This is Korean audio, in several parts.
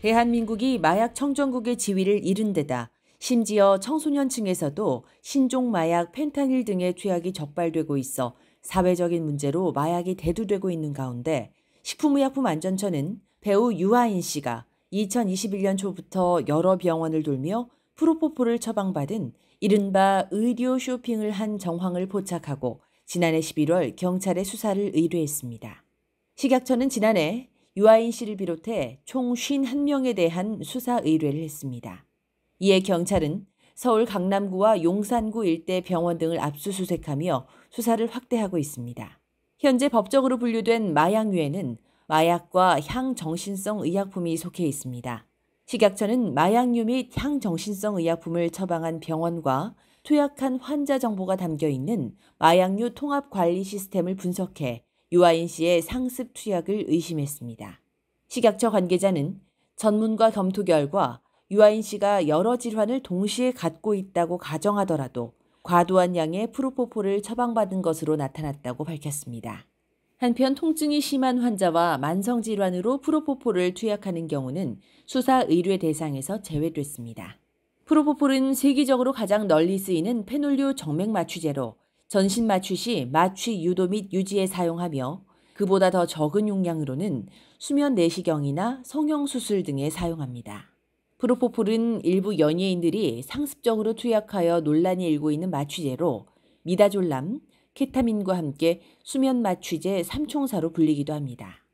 대한민국이 마약 청정국의 지위를 잃은 데다 심지어 청소년층에서도 신종 마약 펜타닐 등의 투약이 적발되고 있어 사회적인 문제로 마약이 대두되고 있는 가운데 식품의약품안전처는 배우 유아인 씨가 2021년 초부터 여러 병원을 돌며 프로포폴을 처방받은 이른바 의료 쇼핑을 한 정황을 포착하고 지난해 11월 경찰에 수사를 의뢰했습니다. 식약처는 지난해 유아인 씨를 비롯해 총 51명에 대한 수사 의뢰를 했습니다. 이에 경찰은 서울 강남구와 용산구 일대 병원 등을 압수수색하며 수사를 확대하고 있습니다. 현재 법적으로 분류된 마약류에는 마약과 향정신성 의약품이 속해 있습니다. 식약처는 마약류 및 향정신성 의약품을 처방한 병원과 투약한 환자 정보가 담겨 있는 마약류 통합 관리 시스템을 분석해 유아인 씨의 상습 투약을 의심했습니다. 식약처 관계자는 전문가 검토 결과 유아인 씨가 여러 질환을 동시에 갖고 있다고 가정하더라도 과도한 양의 프로포폴을 처방받은 것으로 나타났다고 밝혔습니다. 한편 통증이 심한 환자와 만성질환으로 프로포폴을 투약하는 경우는 수사 의뢰 대상에서 제외됐습니다. 프로포폴은 세계적으로 가장 널리 쓰이는 페놀류 정맥 마취제로 전신 마취 시 마취 유도 및 유지에 사용하며 그보다 더 적은 용량으로는 수면 내시경이나 성형 수술 등에 사용합니다. 프로포폴은 일부 연예인들이 상습적으로 투약하여 논란이 일고 있는 마취제로 미다졸람, 케타민과 함께 수면 마취제 삼총사로 불리기도 합니다.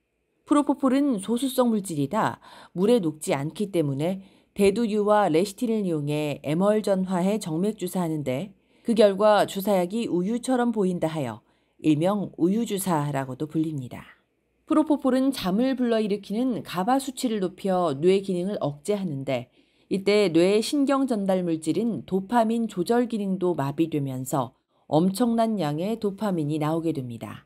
프로포폴은 소수성 물질이다 물에 녹지 않기 때문에 대두유와 레시틴을 이용해 에멀전화해 정맥 주사하는데 그 결과 주사약이 우유처럼 보인다 하여 일명 우유주사라고도 불립니다. 프로포폴은 잠을 불러일으키는 가바 수치를 높여 뇌 기능을 억제하는데 이때 뇌의 신경 전달 물질인 도파민 조절 기능도 마비되면서 엄청난 양의 도파민이 나오게 됩니다.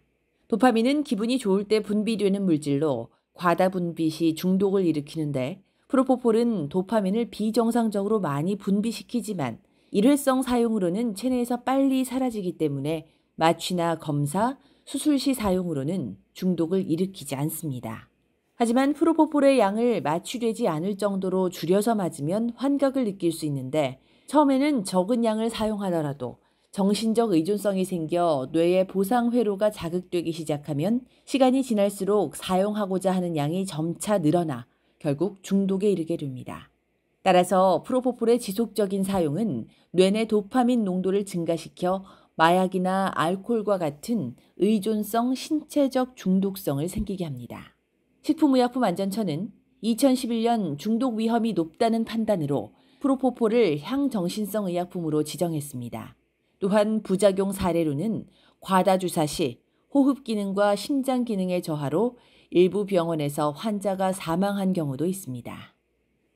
도파민은 기분이 좋을 때 분비되는 물질로 과다 분비 시 중독을 일으키는데 프로포폴은 도파민을 비정상적으로 많이 분비시키지만 일회성 사용으로는 체내에서 빨리 사라지기 때문에 마취나 검사, 수술 시 사용으로는 중독을 일으키지 않습니다. 하지만 프로포폴의 양을 마취되지 않을 정도로 줄여서 맞으면 환각을 느낄 수 있는데 처음에는 적은 양을 사용하더라도 정신적 의존성이 생겨 뇌의 보상 회로가 자극되기 시작하면 시간이 지날수록 사용하고자 하는 양이 점차 늘어나 결국 중독에 이르게 됩니다. 따라서 프로포폴의 지속적인 사용은 뇌내 도파민 농도를 증가시켜 마약이나 알코올과 같은 의존성 신체적 중독성을 생기게 합니다. 식품의약품안전처는 2011년 중독 위험이 높다는 판단으로 프로포폴을 향정신성 의약품으로 지정했습니다. 또한 부작용 사례로는 과다 주사 시 호흡 기능과 심장 기능의 저하로 일부 병원에서 환자가 사망한 경우도 있습니다.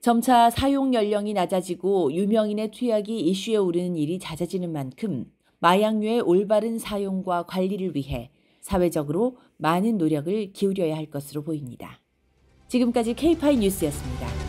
점차 사용 연령이 낮아지고 유명인의 투약이 이슈에 오르는 일이 잦아지는 만큼 마약류의 올바른 사용과 관리를 위해 사회적으로 많은 노력을 기울여야 할 것으로 보입니다. 지금까지 K-파이 뉴스였습니다.